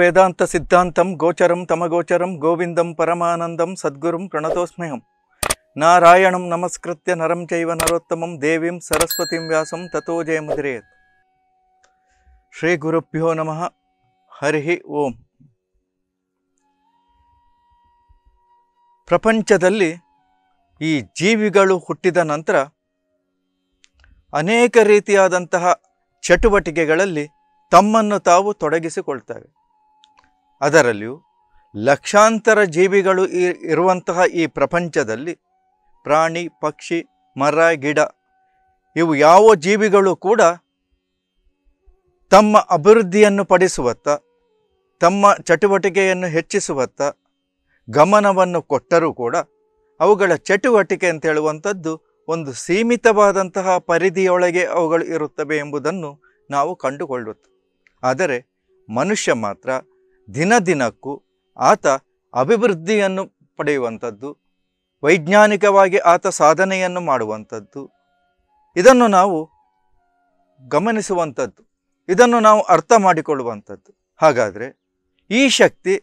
ವೇದಾಂತ ಸಿದ್ಧಾಂತಂ ಗೋಚರಂ ತಮಗೋಚರಂ ಗೋವಿಂದಂ ಪರಮಾನಂದಂ ಸದ್ಗುರುಂ ಪ್ರಣತೋಸ್ಮೇಹಂ ನಾರಾಯಣಂ ನಮಸ್ಕೃತ್ಯ ನರಂ ಚೈವ ನರೋತ್ತಮಂ ದೇವಿಂ ಸರಸ್ವತಿಂ ವ್ಯಾಸಂ ತಥೋ ಜಯಮುದ್ರೇತ್ ಶ್ರೀ ಗುರುಭ್ಯೋ ನಮಃ ಹರಿ ಓಂ ಪ್ರಪಂಚದಲ್ಲಿ ಈ ಜೀವಿಗಳು ಹುಟ್ಟಿದ ನಂತರ ಅನೇಕ ರೀತಿಯಾದಂತಹ ಚಟುವಟಿಕೆಗಳಲ್ಲಿ ತಮ್ಮನ್ನು ತಾವು ತೊಡಗಿಸಿಕೊಳ್ತವೆ ಅದರಲ್ಲಿಯೂ ಲಕ್ಷಾಂತರ ಜೀವಿಗಳು ಇರುವಂತಹ ಈ ಪ್ರಪಂಚದಲ್ಲಿ ಪ್ರಾಣಿ ಪಕ್ಷಿ ಮರ ಗಿಡ ಇವು ಯಾವ ಜೀವಿಗಳು ಕೂಡ ತಮ್ಮ ಅಭಿವೃದ್ಧಿಯನ್ನು ಪಡಿಸುವತ್ತ ತಮ್ಮ ಚಟುವಟಿಕೆಯನ್ನು ಹೆಚ್ಚಿಸುವತ್ತ ಗಮನವನ್ನು ಕೊಟ್ಟರೂ ಕೂಡ ಅವುಗಳ ಚಟುವಟಿಕೆ ಅಂತ ಹೇಳುವಂಥದ್ದು ಒಂದು ಸೀಮಿತವಾದಂತಹ ಪರಿಧಿಯೊಳಗೆ ಅವುಗಳು ಇರುತ್ತವೆ ಎಂಬುದನ್ನು ನಾವು ಕಂಡುಕೊಳ್ಳುತ್ತೆ ಆದರೆ ಮನುಷ್ಯ ಮಾತ್ರ ದಿನ ದಿನಕ್ಕೂ ಆತ ಅಭಿವೃದ್ಧಿಯನ್ನು ಪಡೆಯುವಂಥದ್ದು ವೈಜ್ಞಾನಿಕವಾಗಿ ಆತ ಸಾಧನೆಯನ್ನು ಮಾಡುವಂಥದ್ದು ಇದನ್ನು ನಾವು ಗಮನಿಸುವಂಥದ್ದು ಇದನ್ನು ನಾವು ಅರ್ಥ ಮಾಡಿಕೊಳ್ಳುವಂಥದ್ದು ಹಾಗಾದರೆ ಈ ಶಕ್ತಿ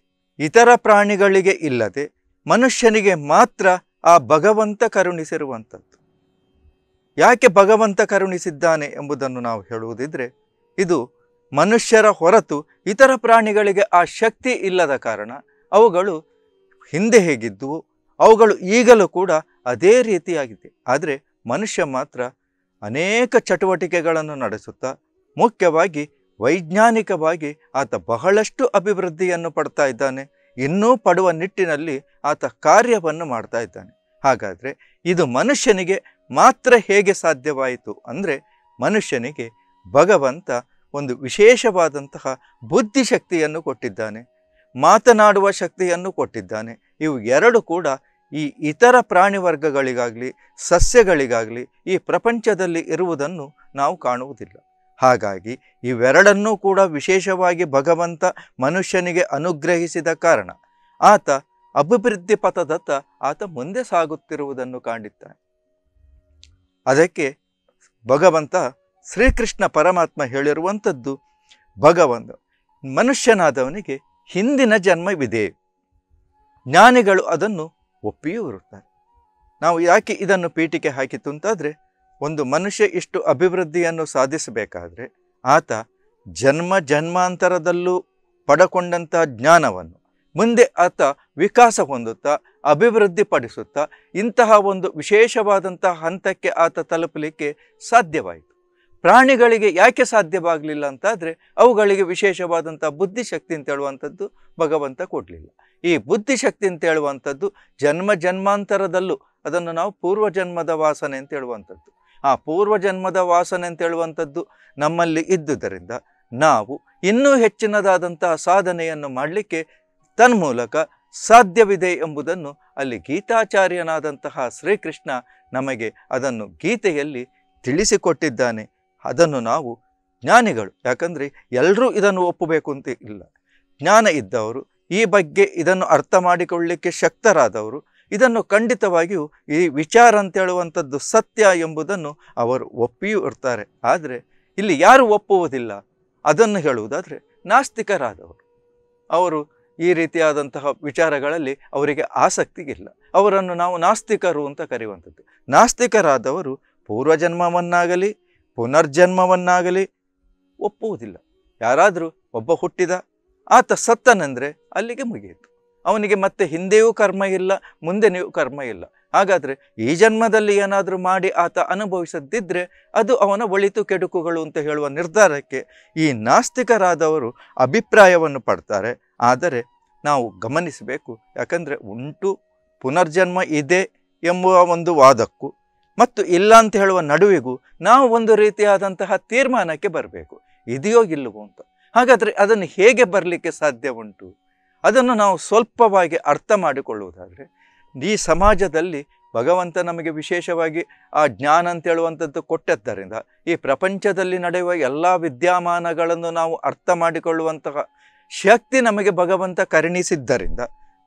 ಇತರ ಪ್ರಾಣಿಗಳಿಗೆ ಇಲ್ಲದೆ ಮನುಷ್ಯನಿಗೆ ಮಾತ್ರ ಆ ಭಗವಂತ ಕರುಣಿಸಿರುವಂಥದ್ದು ಯಾಕೆ ಭಗವಂತ ಕರುಣಿಸಿದ್ದಾನೆ ಎಂಬುದನ್ನು ನಾವು ಹೇಳುವುದಿದ್ರೆ ಇದು ಮನುಷ್ಯರ ಹೊರತು ಇತರ ಪ್ರಾಣಿಗಳಿಗೆ ಆ ಶಕ್ತಿ ಇಲ್ಲದ ಕಾರಣ ಅವುಗಳು ಹಿಂದೆ ಹೇಗಿದ್ದುವು ಅವುಗಳು ಈಗಲೂ ಕೂಡ ಅದೇ ರೀತಿಯಾಗಿದೆ ಆದರೆ ಮನುಷ್ಯ ಮಾತ್ರ ಅನೇಕ ಚಟುವಟಿಕೆಗಳನ್ನು ನಡೆಸುತ್ತಾ ಮುಖ್ಯವಾಗಿ ವೈಜ್ಞಾನಿಕವಾಗಿ ಆತ ಬಹಳಷ್ಟು ಅಭಿವೃದ್ಧಿಯನ್ನು ಪಡ್ತಾ ಇದ್ದಾನೆ ಇನ್ನೂ ಪಡುವ ನಿಟ್ಟಿನಲ್ಲಿ ಆತ ಕಾರ್ಯವನ್ನು ಮಾಡ್ತಾ ಇದ್ದಾನೆ ಹಾಗಾದರೆ ಇದು ಮನುಷ್ಯನಿಗೆ ಮಾತ್ರ ಹೇಗೆ ಸಾಧ್ಯವಾಯಿತು ಅಂದರೆ ಮನುಷ್ಯನಿಗೆ ಭಗವಂತ ಒಂದು ವಿಶೇಷವಾದಂತಹ ಬುದ್ಧಿಶಕ್ತಿಯನ್ನು ಕೊಟ್ಟಿದ್ದಾನೆ ಮಾತನಾಡುವ ಶಕ್ತಿಯನ್ನು ಕೊಟ್ಟಿದ್ದಾನೆ ಇವು ಎರಡು ಕೂಡ ಈ ಇತರ ಪ್ರಾಣಿ ವರ್ಗಗಳಿಗಾಗಲಿ ಸಸ್ಯಗಳಿಗಾಗಲಿ ಈ ಪ್ರಪಂಚದಲ್ಲಿ ಇರುವುದನ್ನು ನಾವು ಕಾಣುವುದಿಲ್ಲ ಹಾಗಾಗಿ ಇವೆರಡನ್ನೂ ಕೂಡ ವಿಶೇಷವಾಗಿ ಭಗವಂತ ಮನುಷ್ಯನಿಗೆ ಅನುಗ್ರಹಿಸಿದ ಕಾರಣ ಆತ ಅಭಿವೃದ್ಧಿ ಪಥದತ್ತ ಆತ ಮುಂದೆ ಸಾಗುತ್ತಿರುವುದನ್ನು ಕಾಣಿದ್ದಾನೆ ಅದಕ್ಕೆ ಭಗವಂತ ಶ್ರೀಕೃಷ್ಣ ಪರಮಾತ್ಮ ಹೇಳಿರುವಂಥದ್ದು ಭಗವಂತ ಮನುಷ್ಯನಾದವನಿಗೆ ಹಿಂದಿನ ಜನ್ಮವಿದೆ ಜ್ಞಾನಿಗಳು ಅದನ್ನು ಒಪ್ಪಿಯೂ ಇರುತ್ತಾರೆ ನಾವು ಯಾಕೆ ಇದನ್ನು ಪೀಠಿಕೆ ಹಾಕಿತು ಅಂತಾದರೆ ಒಂದು ಮನುಷ್ಯ ಇಷ್ಟು ಅಭಿವೃದ್ಧಿಯನ್ನು ಸಾಧಿಸಬೇಕಾದರೆ ಆತ ಜನ್ಮ ಜನ್ಮಾಂತರದಲ್ಲೂ ಪಡಕೊಂಡಂಥ ಜ್ಞಾನವನ್ನು ಮುಂದೆ ಆತ ವಿಕಾಸ ಹೊಂದುತ್ತಾ ಅಭಿವೃದ್ಧಿಪಡಿಸುತ್ತಾ ಇಂತಹ ಒಂದು ವಿಶೇಷವಾದಂತಹ ಹಂತಕ್ಕೆ ಆತ ತಲುಪಲಿಕ್ಕೆ ಸಾಧ್ಯವಾಯಿತು ಪ್ರಾಣಿಗಳಿಗೆ ಯಾಕೆ ಸಾಧ್ಯವಾಗಲಿಲ್ಲ ಅಂತಾದರೆ ಅವುಗಳಿಗೆ ವಿಶೇಷವಾದಂಥ ಬುದ್ಧಿಶಕ್ತಿ ಅಂತ ಹೇಳುವಂಥದ್ದು ಭಗವಂತ ಕೊಡಲಿಲ್ಲ ಈ ಬುದ್ಧಿಶಕ್ತಿ ಅಂತ ಹೇಳುವಂಥದ್ದು ಜನ್ಮ ಜನ್ಮಾಂತರದಲ್ಲೂ ಅದನ್ನು ನಾವು ಪೂರ್ವಜನ್ಮದ ವಾಸನೆ ಅಂತ ಹೇಳುವಂಥದ್ದು ಆ ಪೂರ್ವಜನ್ಮದ ವಾಸನೆ ಅಂತ ಹೇಳುವಂಥದ್ದು ನಮ್ಮಲ್ಲಿ ಇದ್ದುದರಿಂದ ನಾವು ಇನ್ನೂ ಹೆಚ್ಚಿನದಾದಂತಹ ಸಾಧನೆಯನ್ನು ಮಾಡಲಿಕ್ಕೆ ತನ್ಮೂಲಕ ಸಾಧ್ಯವಿದೆ ಎಂಬುದನ್ನು ಅಲ್ಲಿ ಗೀತಾಚಾರ್ಯನಾದಂತಹ ಶ್ರೀಕೃಷ್ಣ ನಮಗೆ ಅದನ್ನು ಗೀತೆಯಲ್ಲಿ ತಿಳಿಸಿಕೊಟ್ಟಿದ್ದಾನೆ ಅದನ್ನು ನಾವು ಜ್ಞಾನಿಗಳು ಯಾಕಂದರೆ ಎಲ್ಲರೂ ಇದನ್ನು ಒಪ್ಪಬೇಕು ಅಂತ ಇಲ್ಲ ಜ್ಞಾನ ಇದ್ದವರು ಈ ಬಗ್ಗೆ ಇದನ್ನು ಅರ್ಥ ಮಾಡಿಕೊಳ್ಳಲಿಕ್ಕೆ ಶಕ್ತರಾದವರು ಇದನ್ನು ಖಂಡಿತವಾಗಿಯೂ ಈ ವಿಚಾರ ಅಂತೇಳುವಂಥದ್ದು ಸತ್ಯ ಎಂಬುದನ್ನು ಅವರು ಒಪ್ಪಿಯೂ ಇರ್ತಾರೆ ಆದರೆ ಇಲ್ಲಿ ಯಾರು ಒಪ್ಪುವುದಿಲ್ಲ ಅದನ್ನು ಹೇಳುವುದಾದರೆ ನಾಸ್ತಿಕರಾದವರು ಅವರು ಈ ರೀತಿಯಾದಂತಹ ವಿಚಾರಗಳಲ್ಲಿ ಅವರಿಗೆ ಆಸಕ್ತಿಗಿಲ್ಲ ಅವರನ್ನು ನಾವು ನಾಸ್ತಿಕರು ಅಂತ ಕರೆಯುವಂಥದ್ದು ನಾಸ್ತಿಕರಾದವರು ಪೂರ್ವಜನ್ಮವನ್ನಾಗಲಿ ಪುನರ್ಜನ್ಮವನ್ನಾಗಲಿ ಒಪ್ಪುವುದಿಲ್ಲ ಯಾರಾದರೂ ಒಬ್ಬ ಹುಟ್ಟಿದ ಆತ ಸತ್ತನೆಂದರೆ ಅಲ್ಲಿಗೆ ಮುಗಿಯಿತು ಅವನಿಗೆ ಮತ್ತೆ ಹಿಂದೆಯೂ ಕರ್ಮ ಇಲ್ಲ ಮುಂದೆನೆಯೂ ಕರ್ಮ ಇಲ್ಲ ಹಾಗಾದರೆ ಈ ಜನ್ಮದಲ್ಲಿ ಏನಾದರೂ ಮಾಡಿ ಆತ ಅನುಭವಿಸದಿದ್ದರೆ ಅದು ಅವನ ಒಳಿತು ಕೆಡುಕುಗಳು ಅಂತ ಹೇಳುವ ನಿರ್ಧಾರಕ್ಕೆ ಈ ನಾಸ್ತಿಕರಾದವರು ಅಭಿಪ್ರಾಯವನ್ನು ಪಡ್ತಾರೆ ಆದರೆ ನಾವು ಗಮನಿಸಬೇಕು ಯಾಕಂದರೆ ಉಂಟು ಪುನರ್ಜನ್ಮ ಇದೆ ಎಂಬುವ ಒಂದು ವಾದಕ್ಕೂ ಮತ್ತು ಇಲ್ಲ ಅಂತ ಹೇಳುವ ನಡುವೆಗೂ ನಾವು ಒಂದು ರೀತಿಯಾದಂತಹ ತೀರ್ಮಾನಕ್ಕೆ ಬರಬೇಕು ಇದೆಯೋ ಇಲ್ಲವೋ ಅಂತ ಹಾಗಾದರೆ ಅದನ್ನು ಹೇಗೆ ಬರಲಿಕ್ಕೆ ಸಾಧ್ಯ ಉಂಟು ಅದನ್ನು ನಾವು ಸ್ವಲ್ಪವಾಗಿ ಅರ್ಥ ಮಾಡಿಕೊಳ್ಳುವುದಾದರೆ ಈ ಸಮಾಜದಲ್ಲಿ ಭಗವಂತ ನಮಗೆ ವಿಶೇಷವಾಗಿ ಆ ಜ್ಞಾನ ಅಂತ ಹೇಳುವಂಥದ್ದು ಕೊಟ್ಟದ್ದರಿಂದ ಈ ಪ್ರಪಂಚದಲ್ಲಿ ನಡೆಯುವ ಎಲ್ಲ ವಿದ್ಯಮಾನಗಳನ್ನು ನಾವು ಅರ್ಥ ಮಾಡಿಕೊಳ್ಳುವಂತಹ ಶಕ್ತಿ ನಮಗೆ ಭಗವಂತ ಕರುಣಿಸಿದ್ದರಿಂದ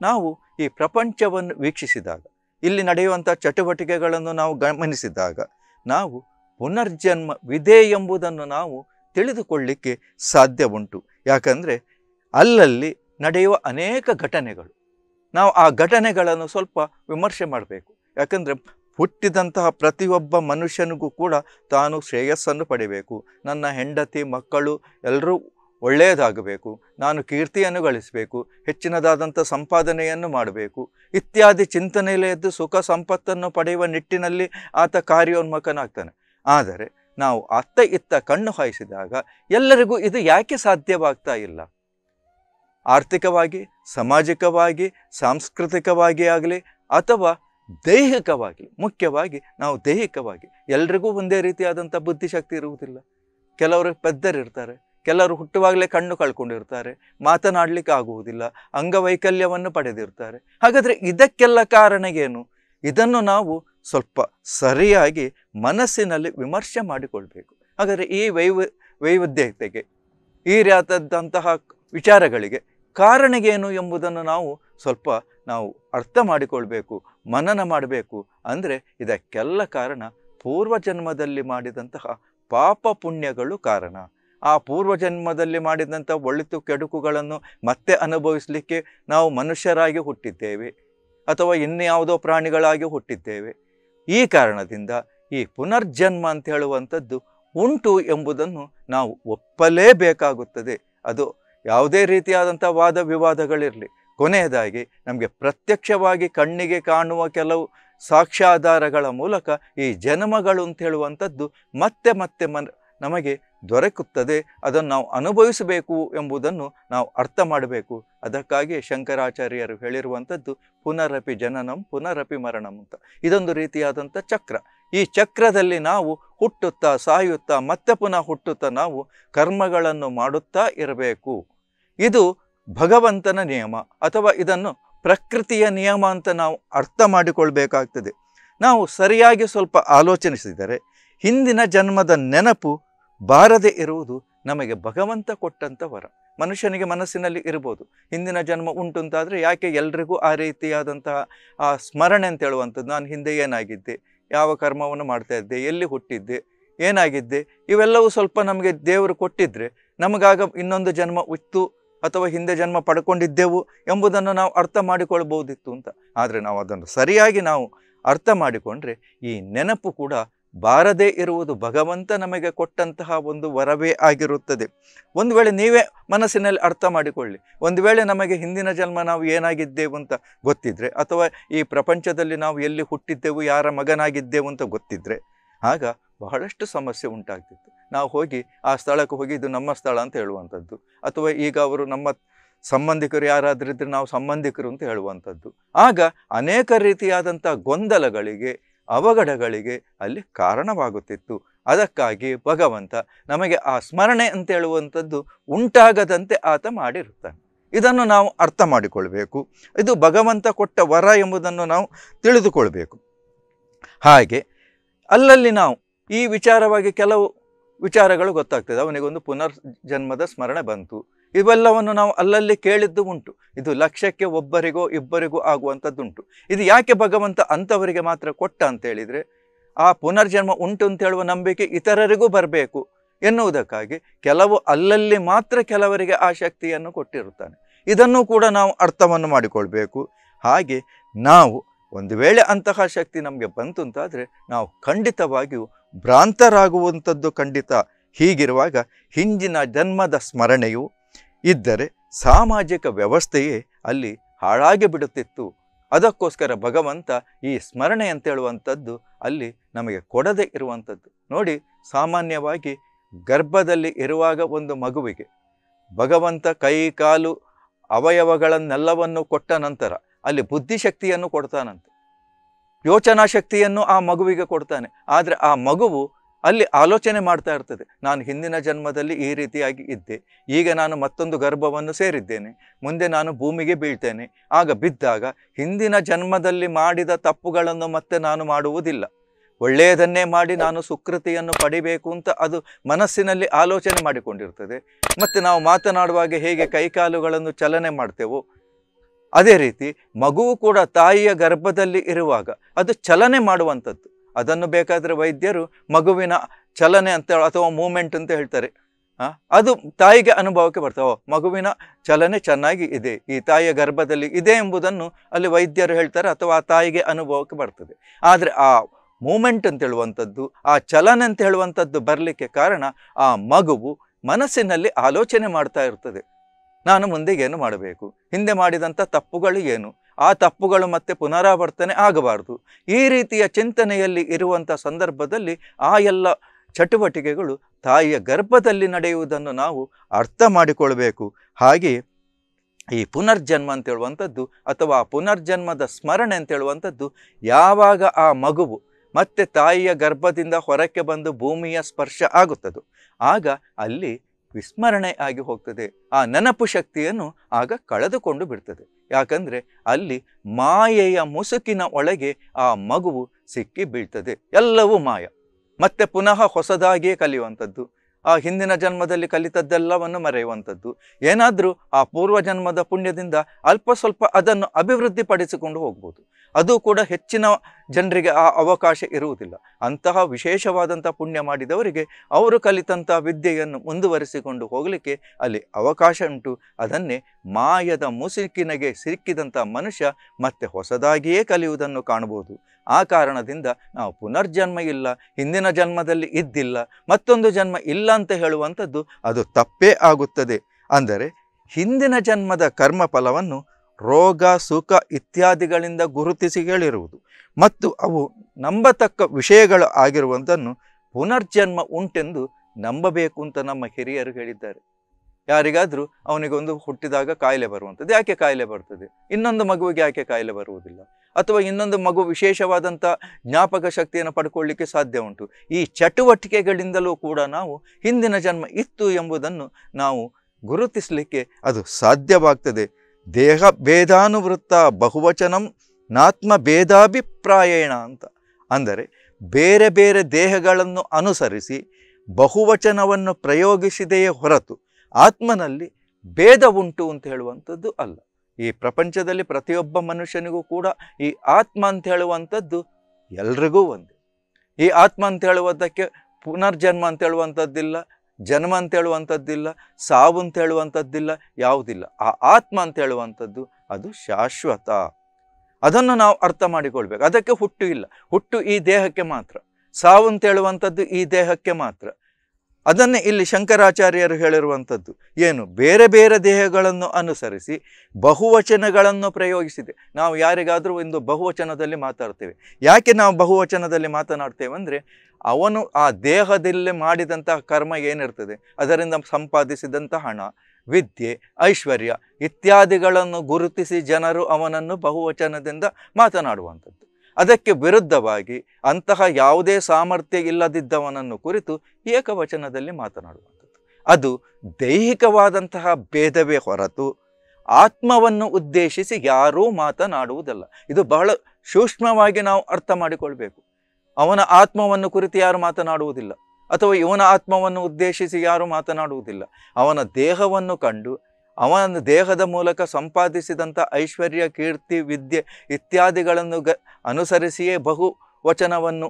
ನಾವು ಈ ಪ್ರಪಂಚವನ್ನು ವೀಕ್ಷಿಸಿದಾಗ ಇಲ್ಲಿ ನಡೆಯುವಂಥ ಚಟುವಟಿಕೆಗಳನ್ನು ನಾವು ಗಮನಿಸಿದಾಗ ನಾವು ಪುನರ್ಜನ್ಮವಿದೆ ಎಂಬುದನ್ನು ನಾವು ತಿಳಿದುಕೊಳ್ಳಿಕ್ಕೆ ಸಾಧ್ಯ ಉಂಟು ಯಾಕಂದರೆ ಅಲ್ಲಲ್ಲಿ ನಡೆಯುವ ಅನೇಕ ಘಟನೆಗಳು ನಾವು ಆ ಘಟನೆಗಳನ್ನು ಸ್ವಲ್ಪ ವಿಮರ್ಶೆ ಮಾಡಬೇಕು ಯಾಕಂದರೆ ಹುಟ್ಟಿದಂತಹ ಪ್ರತಿಯೊಬ್ಬ ಮನುಷ್ಯನಿಗೂ ಕೂಡ ತಾನು ಶ್ರೇಯಸ್ಸನ್ನು ಪಡಿಬೇಕು ನನ್ನ ಹೆಂಡತಿ ಮಕ್ಕಳು ಎಲ್ಲರೂ ಒಳ್ಳೆಯದಾಗಬೇಕು ನಾನು ಕೀರ್ತಿಯನ್ನು ಗಳಿಸಬೇಕು ಹೆಚ್ಚಿನದಾದಂಥ ಸಂಪಾದನೆಯನ್ನು ಮಾಡಬೇಕು ಇತ್ಯಾದಿ ಚಿಂತನೆಯಲ್ಲಿ ಎದ್ದು ಸುಖ ಸಂಪತ್ತನ್ನು ಪಡೆಯುವ ನಿಟ್ಟಿನಲ್ಲಿ ಆತ ಕಾರ್ಯೋನ್ಮುಖನಾಗ್ತಾನೆ ಆದರೆ ನಾವು ಅತ್ತ ಇತ್ತ ಕಣ್ಣು ಹಾಯಿಸಿದಾಗ ಎಲ್ಲರಿಗೂ ಇದು ಯಾಕೆ ಸಾಧ್ಯವಾಗ್ತಾ ಇಲ್ಲ ಆರ್ಥಿಕವಾಗಿ ಸಾಮಾಜಿಕವಾಗಿ ಸಾಂಸ್ಕೃತಿಕವಾಗಿ ಆಗಲಿ ಅಥವಾ ದೈಹಿಕವಾಗಿ ಮುಖ್ಯವಾಗಿ ನಾವು ದೈಹಿಕವಾಗಿ ಎಲ್ರಿಗೂ ಒಂದೇ ರೀತಿಯಾದಂಥ ಬುದ್ಧಿಶಕ್ತಿ ಇರುವುದಿಲ್ಲ ಕೆಲವರು ಪೆದ್ದರಿರ್ತಾರೆ ಕೆಲವರು ಹುಟ್ಟುವಾಗಲೇ ಕಣ್ಣು ಕಳ್ಕೊಂಡಿರ್ತಾರೆ ಮಾತನಾಡಲಿಕ್ಕೆ ಆಗುವುದಿಲ್ಲ ಅಂಗವೈಕಲ್ಯವನ್ನು ಪಡೆದಿರ್ತಾರೆ ಹಾಗಾದರೆ ಇದಕ್ಕೆಲ್ಲ ಕಾರಣ ಏನು ಇದನ್ನು ನಾವು ಸ್ವಲ್ಪ ಸರಿಯಾಗಿ ಮನಸ್ಸಿನಲ್ಲಿ ವಿಮರ್ಶೆ ಮಾಡಿಕೊಳ್ಬೇಕು ಹಾಗಾದರೆ ಈ ವೈವ ವೈವಿಧ್ಯತೆಗೆ ಈ ರೀತಿಯಾದಂತಹ ವಿಚಾರಗಳಿಗೆ ಕಾರಣಗೇನು ಎಂಬುದನ್ನು ನಾವು ಸ್ವಲ್ಪ ನಾವು ಅರ್ಥ ಮಾಡಿಕೊಳ್ಬೇಕು ಮನನ ಮಾಡಬೇಕು ಅಂದರೆ ಇದಕ್ಕೆಲ್ಲ ಕಾರಣ ಪೂರ್ವಜನ್ಮದಲ್ಲಿ ಮಾಡಿದಂತಹ ಪಾಪ ಪುಣ್ಯಗಳು ಕಾರಣ ಆ ಪೂರ್ವಜನ್ಮದಲ್ಲಿ ಮಾಡಿದಂಥ ಒಳಿತು ಕೆಡುಕುಗಳನ್ನು ಮತ್ತೆ ಅನುಭವಿಸಲಿಕ್ಕೆ ನಾವು ಮನುಷ್ಯರಾಗಿ ಹುಟ್ಟಿದ್ದೇವೆ ಅಥವಾ ಇನ್ಯಾವುದೋ ಪ್ರಾಣಿಗಳಾಗಿ ಹುಟ್ಟಿದ್ದೇವೆ ಈ ಕಾರಣದಿಂದ ಈ ಪುನರ್ಜನ್ಮ ಅಂತ ಹೇಳುವಂಥದ್ದು ಉಂಟು ಎಂಬುದನ್ನು ನಾವು ಒಪ್ಪಲೇಬೇಕಾಗುತ್ತದೆ ಅದು ಯಾವುದೇ ರೀತಿಯಾದಂಥ ವಾದ ವಿವಾದಗಳಿರಲಿ ಕೊನೆಯದಾಗಿ ನಮಗೆ ಪ್ರತ್ಯಕ್ಷವಾಗಿ ಕಣ್ಣಿಗೆ ಕಾಣುವ ಕೆಲವು ಸಾಕ್ಷ್ಯಾಧಾರಗಳ ಮೂಲಕ ಈ ಜನ್ಮಗಳು ಅಂತ ಹೇಳುವಂಥದ್ದು ಮತ್ತೆ ಮತ್ತೆ ಮನ್ ನಮಗೆ ದೊರಕುತ್ತದೆ ಅದನ್ನು ನಾವು ಅನುಭವಿಸಬೇಕು ಎಂಬುದನ್ನು ನಾವು ಅರ್ಥ ಮಾಡಬೇಕು ಅದಕ್ಕಾಗಿ ಶಂಕರಾಚಾರ್ಯರು ಹೇಳಿರುವಂಥದ್ದು ಪುನರಪಿ ಜನನಂ ಪುನರಪಿ ಮರಣಂ ಅಂತ ಇದೊಂದು ರೀತಿಯಾದಂಥ ಚಕ್ರ ಈ ಚಕ್ರದಲ್ಲಿ ನಾವು ಹುಟ್ಟುತ್ತಾ ಸಾಯುತ್ತಾ ಮತ್ತೆ ಪುನಃ ಹುಟ್ಟುತ್ತಾ ನಾವು ಕರ್ಮಗಳನ್ನು ಮಾಡುತ್ತಾ ಇರಬೇಕು ಇದು ಭಗವಂತನ ನಿಯಮ ಅಥವಾ ಇದನ್ನು ಪ್ರಕೃತಿಯ ನಿಯಮ ಅಂತ ನಾವು ಅರ್ಥ ಮಾಡಿಕೊಳ್ಬೇಕಾಗ್ತದೆ ನಾವು ಸರಿಯಾಗಿ ಸ್ವಲ್ಪ ಆಲೋಚನಿಸಿದರೆ ಹಿಂದಿನ ಜನ್ಮದ ನೆನಪು ಬಾರದೆ ಇರುವುದು ನಮಗೆ ಭಗವಂತ ಕೊಟ್ಟಂಥ ವರ ಮನುಷ್ಯನಿಗೆ ಮನಸ್ಸಿನಲ್ಲಿ ಇರ್ಬೋದು ಹಿಂದಿನ ಜನ್ಮ ಉಂಟು ಅಂತಾದರೆ ಯಾಕೆ ಎಲ್ರಿಗೂ ಆ ರೀತಿಯಾದಂತಹ ಆ ಸ್ಮರಣೆ ಅಂತ ಹೇಳುವಂಥದ್ದು ನಾನು ಹಿಂದೆ ಏನಾಗಿದ್ದೆ ಯಾವ ಕರ್ಮವನ್ನು ಮಾಡ್ತಾ ಇದ್ದೆ ಎಲ್ಲಿ ಹುಟ್ಟಿದ್ದೆ ಏನಾಗಿದ್ದೆ ಇವೆಲ್ಲವೂ ಸ್ವಲ್ಪ ನಮಗೆ ದೇವರು ಕೊಟ್ಟಿದ್ದರೆ ನಮಗಾಗ ಇನ್ನೊಂದು ಜನ್ಮ ಇತ್ತು ಅಥವಾ ಹಿಂದೆ ಜನ್ಮ ಪಡ್ಕೊಂಡಿದ್ದೆವು ಎಂಬುದನ್ನು ನಾವು ಅರ್ಥ ಮಾಡಿಕೊಳ್ಬೋದಿತ್ತು ಅಂತ ಆದರೆ ನಾವು ಅದನ್ನು ಸರಿಯಾಗಿ ನಾವು ಅರ್ಥ ಮಾಡಿಕೊಂಡ್ರೆ ಈ ನೆನಪು ಕೂಡ ಬಾರದೇ ಇರುವುದು ಭಗವಂತ ನಮಗೆ ಕೊಟ್ಟಂತಹ ಒಂದು ವರವೇ ಆಗಿರುತ್ತದೆ ಒಂದು ವೇಳೆ ನೀವೇ ಮನಸ್ಸಿನಲ್ಲಿ ಅರ್ಥ ಮಾಡಿಕೊಳ್ಳಿ ಒಂದು ವೇಳೆ ನಮಗೆ ಹಿಂದಿನ ಜನ್ಮ ನಾವು ಏನಾಗಿದ್ದೇವು ಅಂತ ಗೊತ್ತಿದ್ರೆ ಅಥವಾ ಈ ಪ್ರಪಂಚದಲ್ಲಿ ನಾವು ಎಲ್ಲಿ ಹುಟ್ಟಿದ್ದೆವು ಯಾರ ಮಗನಾಗಿದ್ದೆವು ಅಂತ ಗೊತ್ತಿದ್ರೆ ಆಗ ಬಹಳಷ್ಟು ಸಮಸ್ಯೆ ಉಂಟಾಗ್ತಿತ್ತು ನಾವು ಹೋಗಿ ಆ ಸ್ಥಳಕ್ಕೆ ಹೋಗಿ ಇದು ನಮ್ಮ ಸ್ಥಳ ಅಂತ ಹೇಳುವಂಥದ್ದು ಅಥವಾ ಈಗ ಅವರು ನಮ್ಮ ಸಂಬಂಧಿಕರು ಯಾರಾದರೂ ಇದ್ದರೆ ನಾವು ಸಂಬಂಧಿಕರು ಅಂತ ಹೇಳುವಂಥದ್ದು ಆಗ ಅನೇಕ ರೀತಿಯಾದಂಥ ಗೊಂದಲಗಳಿಗೆ ಅವಘಡಗಳಿಗೆ ಅಲ್ಲಿ ಕಾರಣವಾಗುತ್ತಿತ್ತು ಅದಕ್ಕಾಗಿ ಭಗವಂತ ನಮಗೆ ಆ ಸ್ಮರಣೆ ಅಂತ ಹೇಳುವಂಥದ್ದು ಉಂಟಾಗದಂತೆ ಆತ ಮಾಡಿರುತ್ತಾನೆ ಇದನ್ನು ನಾವು ಅರ್ಥ ಮಾಡಿಕೊಳ್ಬೇಕು ಇದು ಭಗವಂತ ಕೊಟ್ಟ ವರ ಎಂಬುದನ್ನು ನಾವು ತಿಳಿದುಕೊಳ್ಬೇಕು ಹಾಗೆ ಅಲ್ಲಲ್ಲಿ ನಾವು ಈ ವಿಚಾರವಾಗಿ ಕೆಲವು ವಿಚಾರಗಳು ಗೊತ್ತಾಗ್ತದೆ ಅವನಿಗೊಂದು ಪುನರ್ಜನ್ಮದ ಸ್ಮರಣೆ ಬಂತು ಇವೆಲ್ಲವನ್ನು ನಾವು ಅಲ್ಲಲ್ಲಿ ಕೇಳಿದ್ದು ಉಂಟು ಇದು ಲಕ್ಷಕ್ಕೆ ಒಬ್ಬರಿಗೋ ಇಬ್ಬರಿಗೋ ಆಗುವಂಥದ್ದುಂಟು ಇದು ಯಾಕೆ ಭಗವಂತ ಅಂಥವರಿಗೆ ಮಾತ್ರ ಕೊಟ್ಟ ಅಂತ ಹೇಳಿದರೆ ಆ ಪುನರ್ಜನ್ಮ ಉಂಟು ಅಂತ ಹೇಳುವ ನಂಬಿಕೆ ಇತರರಿಗೂ ಬರಬೇಕು ಎನ್ನುವುದಕ್ಕಾಗಿ ಕೆಲವು ಅಲ್ಲಲ್ಲಿ ಮಾತ್ರ ಕೆಲವರಿಗೆ ಆ ಶಕ್ತಿಯನ್ನು ಕೊಟ್ಟಿರುತ್ತಾನೆ ಇದನ್ನು ಕೂಡ ನಾವು ಅರ್ಥವನ್ನು ಮಾಡಿಕೊಳ್ಬೇಕು ಹಾಗೆ ನಾವು ಒಂದು ವೇಳೆ ಅಂತಹ ಶಕ್ತಿ ನಮಗೆ ಬಂತು ಅಂತಾದರೆ ನಾವು ಖಂಡಿತವಾಗಿಯೂ ಭ್ರಾಂತರಾಗುವಂಥದ್ದು ಖಂಡಿತ ಹೀಗಿರುವಾಗ ಹಿಂದಿನ ಜನ್ಮದ ಸ್ಮರಣೆಯು ಇದ್ದರೆ ಸಾಮಾಜಿಕ ವ್ಯವಸ್ಥೆಯೇ ಅಲ್ಲಿ ಹಾಳಾಗಿ ಬಿಡುತ್ತಿತ್ತು ಅದಕ್ಕೋಸ್ಕರ ಭಗವಂತ ಈ ಸ್ಮರಣೆ ಅಂತೇಳುವಂಥದ್ದು ಅಲ್ಲಿ ನಮಗೆ ಕೊಡದೇ ಇರುವಂಥದ್ದು ನೋಡಿ ಸಾಮಾನ್ಯವಾಗಿ ಗರ್ಭದಲ್ಲಿ ಇರುವಾಗ ಒಂದು ಮಗುವಿಗೆ ಭಗವಂತ ಕೈ ಕಾಲು ಅವಯವಗಳನ್ನೆಲ್ಲವನ್ನು ಕೊಟ್ಟ ನಂತರ ಅಲ್ಲಿ ಬುದ್ಧಿಶಕ್ತಿಯನ್ನು ಕೊಡ್ತಾನಂತೆ ಯೋಚನಾ ಶಕ್ತಿಯನ್ನು ಆ ಮಗುವಿಗೆ ಕೊಡ್ತಾನೆ ಆದರೆ ಆ ಮಗುವು ಅಲ್ಲಿ ಆಲೋಚನೆ ಮಾಡ್ತಾ ಇರ್ತದೆ ನಾನು ಹಿಂದಿನ ಜನ್ಮದಲ್ಲಿ ಈ ರೀತಿಯಾಗಿ ಇದ್ದೆ ಈಗ ನಾನು ಮತ್ತೊಂದು ಗರ್ಭವನ್ನು ಸೇರಿದ್ದೇನೆ ಮುಂದೆ ನಾನು ಭೂಮಿಗೆ ಬೀಳ್ತೇನೆ ಆಗ ಬಿದ್ದಾಗ ಹಿಂದಿನ ಜನ್ಮದಲ್ಲಿ ಮಾಡಿದ ತಪ್ಪುಗಳನ್ನು ಮತ್ತೆ ನಾನು ಮಾಡುವುದಿಲ್ಲ ಒಳ್ಳೆಯದನ್ನೇ ಮಾಡಿ ನಾನು ಸುಕೃತಿಯನ್ನು ಪಡಿಬೇಕು ಅಂತ ಅದು ಮನಸ್ಸಿನಲ್ಲಿ ಆಲೋಚನೆ ಮಾಡಿಕೊಂಡಿರ್ತದೆ ಮತ್ತು ನಾವು ಮಾತನಾಡುವಾಗ ಹೇಗೆ ಕೈಕಾಲುಗಳನ್ನು ಚಲನೆ ಮಾಡ್ತೇವೋ ಅದೇ ರೀತಿ ಮಗುವು ಕೂಡ ತಾಯಿಯ ಗರ್ಭದಲ್ಲಿ ಇರುವಾಗ ಅದು ಚಲನೆ ಮಾಡುವಂಥದ್ದು ಅದನ್ನು ಬೇಕಾದರೆ ವೈದ್ಯರು ಮಗುವಿನ ಚಲನೆ ಅಂತ ಅಥವಾ ಮೂಮೆಂಟ್ ಅಂತ ಹೇಳ್ತಾರೆ ಅದು ತಾಯಿಗೆ ಅನುಭವಕ್ಕೆ ಬರ್ತಾವೆ ಮಗುವಿನ ಚಲನೆ ಚೆನ್ನಾಗಿ ಇದೆ ಈ ತಾಯಿಯ ಗರ್ಭದಲ್ಲಿ ಇದೆ ಎಂಬುದನ್ನು ಅಲ್ಲಿ ವೈದ್ಯರು ಹೇಳ್ತಾರೆ ಅಥವಾ ಆ ತಾಯಿಗೆ ಅನುಭವಕ್ಕೆ ಬರ್ತದೆ ಆದರೆ ಆ ಮೂಮೆಂಟ್ ಅಂತ ಹೇಳುವಂಥದ್ದು ಆ ಚಲನೆ ಅಂತ ಹೇಳುವಂಥದ್ದು ಬರಲಿಕ್ಕೆ ಕಾರಣ ಆ ಮಗುವು ಮನಸ್ಸಿನಲ್ಲಿ ಆಲೋಚನೆ ಮಾಡ್ತಾ ಇರ್ತದೆ ನಾನು ಮುಂದೆ ಏನು ಮಾಡಬೇಕು ಹಿಂದೆ ಮಾಡಿದಂಥ ತಪ್ಪುಗಳು ಏನು ಆ ತಪ್ಪುಗಳು ಮತ್ತೆ ಪುನರಾವರ್ತನೆ ಆಗಬಾರ್ದು ಈ ರೀತಿಯ ಚಿಂತನೆಯಲ್ಲಿ ಇರುವಂಥ ಸಂದರ್ಭದಲ್ಲಿ ಆ ಎಲ್ಲ ಚಟುವಟಿಕೆಗಳು ತಾಯಿಯ ಗರ್ಭದಲ್ಲಿ ನಡೆಯುವುದನ್ನು ನಾವು ಅರ್ಥ ಮಾಡಿಕೊಳ್ಬೇಕು ಹಾಗೆ ಈ ಪುನರ್ಜನ್ಮ ಅಂತ ಹೇಳುವಂಥದ್ದು ಅಥವಾ ಪುನರ್ಜನ್ಮದ ಸ್ಮರಣೆ ಅಂತ ಯಾವಾಗ ಆ ಮಗುವು ಮತ್ತೆ ತಾಯಿಯ ಗರ್ಭದಿಂದ ಹೊರಕ್ಕೆ ಬಂದು ಭೂಮಿಯ ಸ್ಪರ್ಶ ಆಗುತ್ತದೆ ಆಗ ಅಲ್ಲಿ ವಿಸ್ಮರಣೆ ಆಗಿ ಹೋಗ್ತದೆ ಆ ನೆನಪು ಶಕ್ತಿಯನ್ನು ಆಗ ಕಳೆದುಕೊಂಡು ಬಿಡ್ತದೆ ಯಾಕಂದರೆ ಅಲ್ಲಿ ಮಾಯೆಯ ಮುಸುಕಿನ ಒಳಗೆ ಆ ಮಗುವು ಸಿಕ್ಕಿ ಬೀಳ್ತದೆ ಎಲ್ಲವೂ ಮಾಯ ಮತ್ತೆ ಪುನಃ ಹೊಸದಾಗಿಯೇ ಕಲಿಯುವಂಥದ್ದು ಆ ಹಿಂದಿನ ಜನ್ಮದಲ್ಲಿ ಕಲಿತದ್ದೆಲ್ಲವನ್ನು ಮರೆಯುವಂಥದ್ದು ಏನಾದರೂ ಆ ಪೂರ್ವ ಜನ್ಮದ ಪುಣ್ಯದಿಂದ ಅಲ್ಪ ಸ್ವಲ್ಪ ಅದನ್ನು ಅಭಿವೃದ್ಧಿಪಡಿಸಿಕೊಂಡು ಹೋಗ್ಬೋದು ಅದು ಕೂಡ ಹೆಚ್ಚಿನ ಜನರಿಗೆ ಆ ಅವಕಾಶ ಇರುವುದಿಲ್ಲ ಅಂತಹ ವಿಶೇಷವಾದಂಥ ಪುಣ್ಯ ಮಾಡಿದವರಿಗೆ ಅವರು ಕಲಿತಂಥ ವಿದ್ಯೆಯನ್ನು ಮುಂದುವರಿಸಿಕೊಂಡು ಹೋಗಲಿಕ್ಕೆ ಅಲ್ಲಿ ಅವಕಾಶ ಉಂಟು ಅದನ್ನೇ ಮಾಯದ ಮುಸುಕಿನಗೆ ಸಿಕ್ಕಿದಂಥ ಮನುಷ್ಯ ಮತ್ತೆ ಹೊಸದಾಗಿಯೇ ಕಲಿಯುವುದನ್ನು ಕಾಣಬಹುದು ಆ ಕಾರಣದಿಂದ ನಾವು ಪುನರ್ಜನ್ಮ ಇಲ್ಲ ಹಿಂದಿನ ಜನ್ಮದಲ್ಲಿ ಇದ್ದಿಲ್ಲ ಮತ್ತೊಂದು ಜನ್ಮ ಇಲ್ಲ ಅಂತ ಹೇಳುವಂಥದ್ದು ಅದು ತಪ್ಪೇ ಆಗುತ್ತದೆ ಅಂದರೆ ಹಿಂದಿನ ಜನ್ಮದ ಕರ್ಮಫಲವನ್ನು ರೋಗ ಸುಖ ಇತ್ಯಾದಿಗಳಿಂದ ಗುರುತಿಸಿ ಹೇಳಿರುವುದು ಮತ್ತು ಅವು ನಂಬತಕ್ಕ ವಿಷಯಗಳು ಆಗಿರುವಂಥನ್ನು ಪುನರ್ಜನ್ಮ ಉಂಟೆಂದು ನಂಬಬೇಕು ಅಂತ ನಮ್ಮ ಹಿರಿಯರು ಹೇಳಿದ್ದಾರೆ ಯಾರಿಗಾದರೂ ಅವನಿಗೊಂದು ಹುಟ್ಟಿದಾಗ ಕಾಯಿಲೆ ಬರುವಂಥದ್ದು ಯಾಕೆ ಕಾಯಿಲೆ ಬರ್ತದೆ ಇನ್ನೊಂದು ಮಗುವಿಗೆ ಯಾಕೆ ಕಾಯಿಲೆ ಬರುವುದಿಲ್ಲ ಅಥವಾ ಇನ್ನೊಂದು ಮಗು ವಿಶೇಷವಾದಂಥ ಜ್ಞಾಪಕ ಶಕ್ತಿಯನ್ನು ಪಡ್ಕೊಳ್ಳಿಕ್ಕೆ ಸಾಧ್ಯ ಉಂಟು ಈ ಚಟುವಟಿಕೆಗಳಿಂದಲೂ ಕೂಡ ನಾವು ಹಿಂದಿನ ಜನ್ಮ ಇತ್ತು ಎಂಬುದನ್ನು ನಾವು ಗುರುತಿಸಲಿಕ್ಕೆ ಅದು ಸಾಧ್ಯವಾಗ್ತದೆ ದೇಹ ಭೇದಾನುವೃತ್ತ ಬಹುವಚನಂ ನಾತ್ಮ ಭೇದಾಭಿಪ್ರಾಯಣ ಅಂತ ಅಂದರೆ ಬೇರೆ ಬೇರೆ ದೇಹಗಳನ್ನು ಅನುಸರಿಸಿ ಬಹುವಚನವನ್ನು ಪ್ರಯೋಗಿಸಿದೆಯೇ ಹೊರತು ಆತ್ಮನಲ್ಲಿ ಭೇದ ಉಂಟು ಅಂತ ಹೇಳುವಂಥದ್ದು ಅಲ್ಲ ಈ ಪ್ರಪಂಚದಲ್ಲಿ ಪ್ರತಿಯೊಬ್ಬ ಮನುಷ್ಯನಿಗೂ ಕೂಡ ಈ ಆತ್ಮ ಅಂತ ಹೇಳುವಂಥದ್ದು ಎಲ್ರಿಗೂ ಒಂದೇ ಈ ಆತ್ಮ ಅಂತ ಹೇಳುವುದಕ್ಕೆ ಪುನರ್ಜನ್ಮ ಅಂತ ಹೇಳುವಂಥದ್ದಿಲ್ಲ ಜನ್ಮ ಅಂತ ಹೇಳುವಂಥದ್ದಿಲ್ಲ ಸಾವು ಅಂತ ಹೇಳುವಂಥದ್ದಿಲ್ಲ ಯಾವುದಿಲ್ಲ ಆ ಆತ್ಮ ಅಂತ ಹೇಳುವಂಥದ್ದು ಅದು ಶಾಶ್ವತ ಅದನ್ನು ನಾವು ಅರ್ಥ ಮಾಡಿಕೊಳ್ಬೇಕು ಅದಕ್ಕೆ ಹುಟ್ಟು ಇಲ್ಲ ಹುಟ್ಟು ಈ ದೇಹಕ್ಕೆ ಮಾತ್ರ ಸಾವು ಅಂತ ಹೇಳುವಂಥದ್ದು ಈ ದೇಹಕ್ಕೆ ಮಾತ್ರ ಅದನ್ನೇ ಇಲ್ಲಿ ಶಂಕರಾಚಾರ್ಯರು ಹೇಳಿರುವಂಥದ್ದು ಏನು ಬೇರೆ ಬೇರೆ ದೇಹಗಳನ್ನು ಅನುಸರಿಸಿ ಬಹುವಚನಗಳನ್ನು ಪ್ರಯೋಗಿಸಿದೆ ನಾವು ಯಾರಿಗಾದರೂ ಒಂದು ಬಹುವಚನದಲ್ಲಿ ಮಾತಾಡ್ತೇವೆ ಯಾಕೆ ನಾವು ಬಹುವಚನದಲ್ಲಿ ಮಾತನಾಡ್ತೇವೆ ಅಂದರೆ ಅವನು ಆ ದೇಹದಲ್ಲಿ ಮಾಡಿದಂತಹ ಕರ್ಮ ಏನಿರ್ತದೆ ಅದರಿಂದ ಸಂಪಾದಿಸಿದಂಥ ಹಣ ವಿದ್ಯೆ ಐಶ್ವರ್ಯ ಇತ್ಯಾದಿಗಳನ್ನು ಗುರುತಿಸಿ ಜನರು ಅವನನ್ನು ಬಹುವಚನದಿಂದ ಮಾತನಾಡುವಂಥದ್ದು ಅದಕ್ಕೆ ವಿರುದ್ಧವಾಗಿ ಅಂತಹ ಯಾವುದೇ ಸಾಮರ್ಥ್ಯ ಇಲ್ಲದಿದ್ದವನನ್ನು ಕುರಿತು ಏಕವಚನದಲ್ಲಿ ಮಾತನಾಡುವಂಥದ್ದು ಅದು ದೈಹಿಕವಾದಂತಹ ಭೇದವೇ ಹೊರತು ಆತ್ಮವನ್ನು ಉದ್ದೇಶಿಸಿ ಯಾರೂ ಮಾತನಾಡುವುದಲ್ಲ ಇದು ಬಹಳ ಸೂಕ್ಷ್ಮವಾಗಿ ನಾವು ಅರ್ಥ ಮಾಡಿಕೊಳ್ಬೇಕು ಅವನ ಆತ್ಮವನ್ನು ಕುರಿತು ಯಾರು ಮಾತನಾಡುವುದಿಲ್ಲ ಅಥವಾ ಇವನ ಆತ್ಮವನ್ನು ಉದ್ದೇಶಿಸಿ ಯಾರು ಮಾತನಾಡುವುದಿಲ್ಲ ಅವನ ದೇಹವನ್ನು ಕಂಡು ಅವನ ದೇಹದ ಮೂಲಕ ಸಂಪಾದಿಸಿದಂಥ ಐಶ್ವರ್ಯ ಕೀರ್ತಿ ವಿದ್ಯೆ ಇತ್ಯಾದಿಗಳನ್ನು ಗ ಅನುಸರಿಸಿಯೇ ಬಹು ವಚನವನ್ನು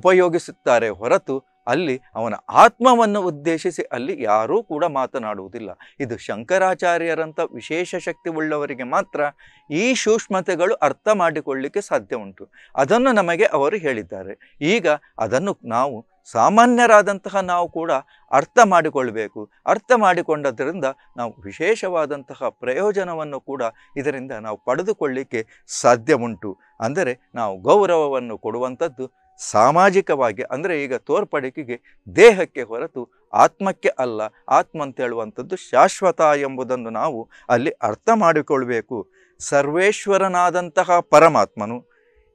ಉಪಯೋಗಿಸುತ್ತಾರೆ ಹೊರತು ಅಲ್ಲಿ ಅವನ ಆತ್ಮವನ್ನು ಉದ್ದೇಶಿಸಿ ಅಲ್ಲಿ ಯಾರೂ ಕೂಡ ಮಾತನಾಡುವುದಿಲ್ಲ ಇದು ಶಂಕರಾಚಾರ್ಯರಂಥ ವಿಶೇಷ ಶಕ್ತಿ ಉಳ್ಳವರಿಗೆ ಮಾತ್ರ ಈ ಸೂಕ್ಷ್ಮತೆಗಳು ಅರ್ಥ ಮಾಡಿಕೊಳ್ಳಿಕ್ಕೆ ಸಾಧ್ಯ ಉಂಟು ಅದನ್ನು ನಮಗೆ ಅವರು ಹೇಳಿದ್ದಾರೆ ಈಗ ಅದನ್ನು ನಾವು ಸಾಮಾನ್ಯರಾದಂತಹ ನಾವು ಕೂಡ ಅರ್ಥ ಮಾಡಿಕೊಳ್ಳಬೇಕು ಅರ್ಥ ಮಾಡಿಕೊಂಡದ್ರಿಂದ ನಾವು ವಿಶೇಷವಾದಂತಹ ಪ್ರಯೋಜನವನ್ನು ಕೂಡ ಇದರಿಂದ ನಾವು ಪಡೆದುಕೊಳ್ಳಿಕ್ಕೆ ಸಾಧ್ಯ ಉಂಟು ಅಂದರೆ ನಾವು ಗೌರವವನ್ನು ಕೊಡುವಂಥದ್ದು ಸಾಮಾಜಿಕವಾಗಿ ಅಂದರೆ ಈಗ ತೋರ್ಪಡಿಕೆಗೆ ದೇಹಕ್ಕೆ ಹೊರತು ಆತ್ಮಕ್ಕೆ ಅಲ್ಲ ಆತ್ಮ ಅಂತ ಶಾಶ್ವತ ಎಂಬುದನ್ನು ನಾವು ಅಲ್ಲಿ ಅರ್ಥ ಮಾಡಿಕೊಳ್ಬೇಕು ಸರ್ವೇಶ್ವರನಾದಂತಹ ಪರಮಾತ್ಮನು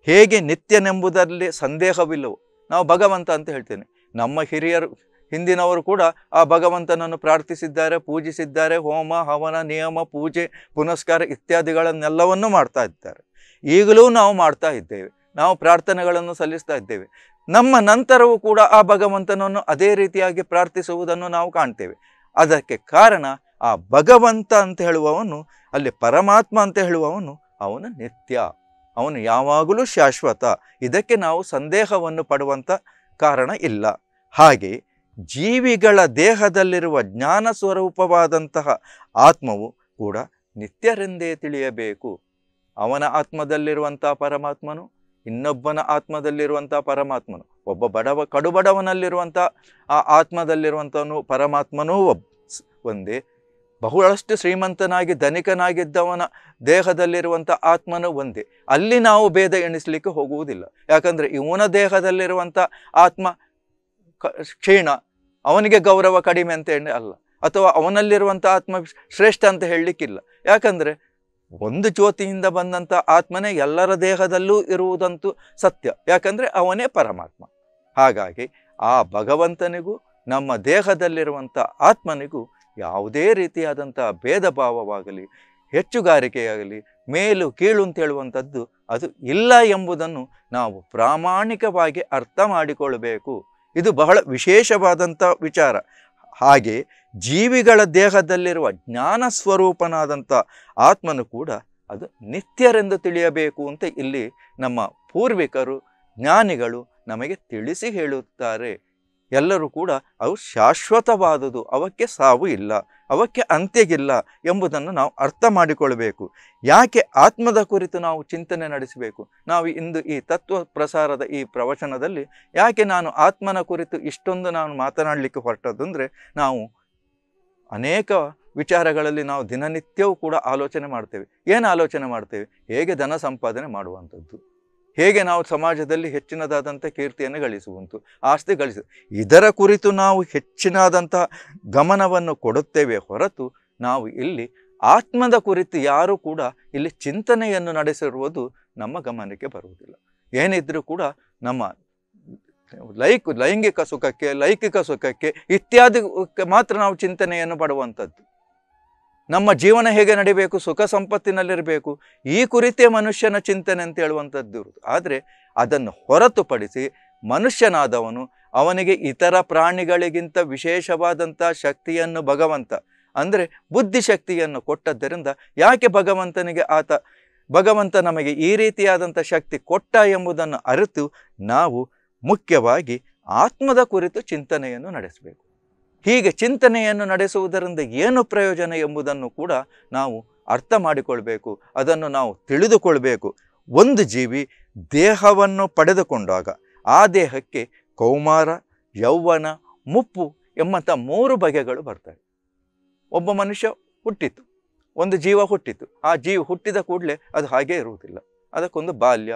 ಹೇಗೆ ನಿತ್ಯನೆಂಬುದರಲ್ಲಿ ಸಂದೇಹವಿಲ್ಲವೋ ನಾವು ಭಗವಂತ ಅಂತ ಹೇಳ್ತೇನೆ ನಮ್ಮ ಹಿರಿಯರು ಹಿಂದಿನವರು ಕೂಡ ಆ ಭಗವಂತನನ್ನು ಪ್ರಾರ್ಥಿಸಿದ್ದಾರೆ ಪೂಜಿಸಿದ್ದಾರೆ ಹೋಮ ಹವನ ನಿಯಮ ಪೂಜೆ ಪುನಸ್ಕಾರ ಇತ್ಯಾದಿಗಳನ್ನೆಲ್ಲವನ್ನು ಮಾಡ್ತಾ ಇದ್ದಾರೆ ಈಗಲೂ ನಾವು ಮಾಡ್ತಾ ಇದ್ದೇವೆ ನಾವು ಪ್ರಾರ್ಥನೆಗಳನ್ನು ಸಲ್ಲಿಸ್ತಾ ಇದ್ದೇವೆ ನಮ್ಮ ನಂತರವೂ ಕೂಡ ಆ ಭಗವಂತನನ್ನು ಅದೇ ರೀತಿಯಾಗಿ ಪ್ರಾರ್ಥಿಸುವುದನ್ನು ನಾವು ಕಾಣ್ತೇವೆ ಅದಕ್ಕೆ ಕಾರಣ ಆ ಭಗವಂತ ಅಂತ ಹೇಳುವವನು ಅಲ್ಲಿ ಪರಮಾತ್ಮ ಅಂತ ಹೇಳುವವನು ಅವನು ನಿತ್ಯ ಅವನು ಯಾವಾಗಲೂ ಶಾಶ್ವತ ಇದಕ್ಕೆ ನಾವು ಸಂದೇಹವನ್ನು ಪಡುವಂಥ ಕಾರಣ ಇಲ್ಲ ಹಾಗೆ ಜೀವಿಗಳ ದೇಹದಲ್ಲಿರುವ ಜ್ಞಾನ ಸ್ವರೂಪವಾದಂತಹ ಆತ್ಮವು ಕೂಡ ನಿತ್ಯರೆಂದೇ ತಿಳಿಯಬೇಕು ಅವನ ಆತ್ಮದಲ್ಲಿರುವಂಥ ಪರಮಾತ್ಮನು ಇನ್ನೊಬ್ಬನ ಆತ್ಮದಲ್ಲಿರುವಂಥ ಪರಮಾತ್ಮನು ಒಬ್ಬ ಬಡವ ಕಡುಬಡವನಲ್ಲಿರುವಂಥ ಆ ಆತ್ಮದಲ್ಲಿರುವಂಥವನು ಪರಮಾತ್ಮನೂ ಒಬ್ಬ ಒಂದೇ ಬಹಳಷ್ಟು ಶ್ರೀಮಂತನಾಗಿ ಧನಿಕನಾಗಿದ್ದವನ ದೇಹದಲ್ಲಿರುವಂಥ ಆತ್ಮನ ಒಂದೇ ಅಲ್ಲಿ ನಾವು ಭೇದ ಎಣಿಸಲಿಕ್ಕೆ ಹೋಗುವುದಿಲ್ಲ ಯಾಕಂದರೆ ಇವನ ದೇಹದಲ್ಲಿರುವಂಥ ಆತ್ಮ ಕ್ಷೀಣ ಅವನಿಗೆ ಗೌರವ ಕಡಿಮೆ ಅಂತ ಹೇಳಿ ಅಲ್ಲ ಅಥವಾ ಅವನಲ್ಲಿರುವಂಥ ಆತ್ಮ ಶ್ರೇಷ್ಠ ಅಂತ ಹೇಳಲಿಕ್ಕಿಲ್ಲ ಯಾಕಂದರೆ ಒಂದು ಜ್ಯೋತಿಯಿಂದ ಬಂದಂಥ ಆತ್ಮನೇ ಎಲ್ಲರ ದೇಹದಲ್ಲೂ ಇರುವುದಂತೂ ಸತ್ಯ ಯಾಕಂದರೆ ಅವನೇ ಪರಮಾತ್ಮ ಹಾಗಾಗಿ ಆ ಭಗವಂತನಿಗೂ ನಮ್ಮ ದೇಹದಲ್ಲಿರುವಂಥ ಆತ್ಮನಿಗೂ ಯಾವುದೇ ರೀತಿಯಾದಂಥ ಭೇದ ಭಾವವಾಗಲಿ ಹೆಚ್ಚುಗಾರಿಕೆಯಾಗಲಿ ಮೇಲು ಕೀಳು ಅಂತ ಹೇಳುವಂಥದ್ದು ಅದು ಇಲ್ಲ ಎಂಬುದನ್ನು ನಾವು ಪ್ರಾಮಾಣಿಕವಾಗಿ ಅರ್ಥ ಮಾಡಿಕೊಳ್ಳಬೇಕು ಇದು ಬಹಳ ವಿಶೇಷವಾದಂಥ ವಿಚಾರ ಹಾಗೆ ಜೀವಿಗಳ ದೇಹದಲ್ಲಿರುವ ಜ್ಞಾನ ಸ್ವರೂಪನಾದಂಥ ಆತ್ಮನು ಕೂಡ ಅದು ನಿತ್ಯರೆಂದು ತಿಳಿಯಬೇಕು ಅಂತ ಇಲ್ಲಿ ನಮ್ಮ ಪೂರ್ವಿಕರು ಜ್ಞಾನಿಗಳು ನಮಗೆ ತಿಳಿಸಿ ಹೇಳುತ್ತಾರೆ ಎಲ್ಲರೂ ಕೂಡ ಅವು ಶಾಶ್ವತವಾದುದು ಅವಕ್ಕೆ ಸಾವು ಇಲ್ಲ ಅವಕ್ಕೆ ಅಂತ್ಯಗಿಲ್ಲ ಎಂಬುದನ್ನು ನಾವು ಅರ್ಥ ಮಾಡಿಕೊಳ್ಳಬೇಕು ಯಾಕೆ ಆತ್ಮದ ಕುರಿತು ನಾವು ಚಿಂತನೆ ನಡೆಸಬೇಕು ನಾವು ಇಂದು ಈ ತತ್ವ ಪ್ರಸಾರದ ಈ ಪ್ರವಚನದಲ್ಲಿ ಯಾಕೆ ನಾನು ಆತ್ಮನ ಕುರಿತು ಇಷ್ಟೊಂದು ನಾನು ಮಾತನಾಡಲಿಕ್ಕೆ ಅಂದರೆ ನಾವು ಅನೇಕ ವಿಚಾರಗಳಲ್ಲಿ ನಾವು ದಿನನಿತ್ಯವೂ ಕೂಡ ಆಲೋಚನೆ ಮಾಡ್ತೇವೆ ಏನು ಆಲೋಚನೆ ಮಾಡ್ತೇವೆ ಹೇಗೆ ಧನ ಸಂಪಾದನೆ ಮಾಡುವಂಥದ್ದು ಹೇಗೆ ನಾವು ಸಮಾಜದಲ್ಲಿ ಹೆಚ್ಚಿನದಾದಂಥ ಕೀರ್ತಿಯನ್ನು ಗಳಿಸುವಂತು ಆಸ್ತಿ ಗಳಿಸ ಇದರ ಕುರಿತು ನಾವು ಹೆಚ್ಚಿನಾದಂಥ ಗಮನವನ್ನು ಕೊಡುತ್ತೇವೆ ಹೊರತು ನಾವು ಇಲ್ಲಿ ಆತ್ಮದ ಕುರಿತು ಯಾರೂ ಕೂಡ ಇಲ್ಲಿ ಚಿಂತನೆಯನ್ನು ನಡೆಸಿರುವುದು ನಮ್ಮ ಗಮನಕ್ಕೆ ಬರುವುದಿಲ್ಲ ಏನಿದ್ರೂ ಕೂಡ ನಮ್ಮ ಲೈಕ್ ಲೈಂಗಿಕ ಸುಖಕ್ಕೆ ಲೈಂಗಿಕ ಸುಖಕ್ಕೆ ಇತ್ಯಾದಿ ಮಾತ್ರ ನಾವು ಚಿಂತನೆಯನ್ನು ಪಡುವಂಥದ್ದು ನಮ್ಮ ಜೀವನ ಹೇಗೆ ನಡಿಬೇಕು ಸುಖ ಸಂಪತ್ತಿನಲ್ಲಿರಬೇಕು ಈ ಕುರಿತೇ ಮನುಷ್ಯನ ಚಿಂತನೆ ಅಂತ ಹೇಳುವಂಥದ್ದು ಆದರೆ ಅದನ್ನು ಹೊರತುಪಡಿಸಿ ಮನುಷ್ಯನಾದವನು ಅವನಿಗೆ ಇತರ ಪ್ರಾಣಿಗಳಿಗಿಂತ ವಿಶೇಷವಾದಂಥ ಶಕ್ತಿಯನ್ನು ಭಗವಂತ ಅಂದರೆ ಬುದ್ಧಿಶಕ್ತಿಯನ್ನು ಕೊಟ್ಟದ್ದರಿಂದ ಯಾಕೆ ಭಗವಂತನಿಗೆ ಆತ ಭಗವಂತ ನಮಗೆ ಈ ರೀತಿಯಾದಂಥ ಶಕ್ತಿ ಕೊಟ್ಟ ಎಂಬುದನ್ನು ಅರಿತು ನಾವು ಮುಖ್ಯವಾಗಿ ಆತ್ಮದ ಕುರಿತು ಚಿಂತನೆಯನ್ನು ನಡೆಸಬೇಕು ಹೀಗೆ ಚಿಂತನೆಯನ್ನು ನಡೆಸುವುದರಿಂದ ಏನು ಪ್ರಯೋಜನ ಎಂಬುದನ್ನು ಕೂಡ ನಾವು ಅರ್ಥ ಮಾಡಿಕೊಳ್ಬೇಕು ಅದನ್ನು ನಾವು ತಿಳಿದುಕೊಳ್ಬೇಕು ಒಂದು ಜೀವಿ ದೇಹವನ್ನು ಪಡೆದುಕೊಂಡಾಗ ಆ ದೇಹಕ್ಕೆ ಕೌಮಾರ ಯೌವನ ಮುಪ್ಪು ಎಂಬಂಥ ಮೂರು ಬಗೆಗಳು ಬರ್ತವೆ ಒಬ್ಬ ಮನುಷ್ಯ ಹುಟ್ಟಿತು ಒಂದು ಜೀವ ಹುಟ್ಟಿತು ಆ ಜೀವ ಹುಟ್ಟಿದ ಕೂಡಲೇ ಅದು ಹಾಗೆ ಇರುವುದಿಲ್ಲ ಅದಕ್ಕೊಂದು ಬಾಲ್ಯ